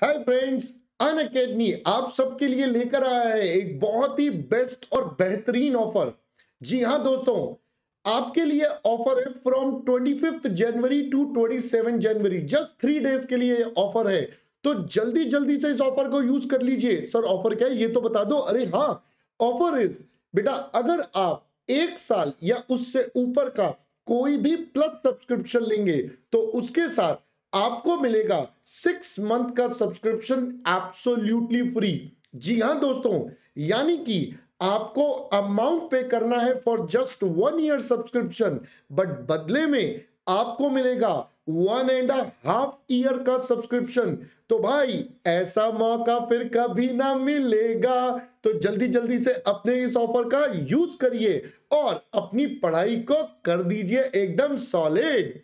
hi friends अन academy आप सबके लिए लेकर आया है एक बहुत ही बेस्ट और बेहतरीन ऑफर जी हाँ दोस्तों आपके लिए ऑफर है from fifth January to seven January just three days के लिए ऑफर है तो जल्दी जल्दी से इस ऑफर को यूज कर लीजिए सर ऑफर क्या है ये तो बता दो अरे हाँ ऑफर इज बेटा अगर आप एक साल या उससे ऊपर का कोई भी प्लस सब्सक्रिप्शन लेंगे तो उसके साथ आपको मिलेगा सिक्स मंथ का सब्सक्रिप्शन एब्सोल्यूटली फ्री जी हाँ दोस्तों यानी कि आपको अमाउंट पे करना है for just one year subscription but बदले में आपको मिलेगा वन एंड हाफ ईयर का सब्सक्रिप्शन तो भाई ऐसा मौका फिर कभी ना मिलेगा तो जल्दी जल्दी से अपने इस ऑफर का यूज करिए और अपनी पढ़ाई को कर दीजिए एकदम सॉलिड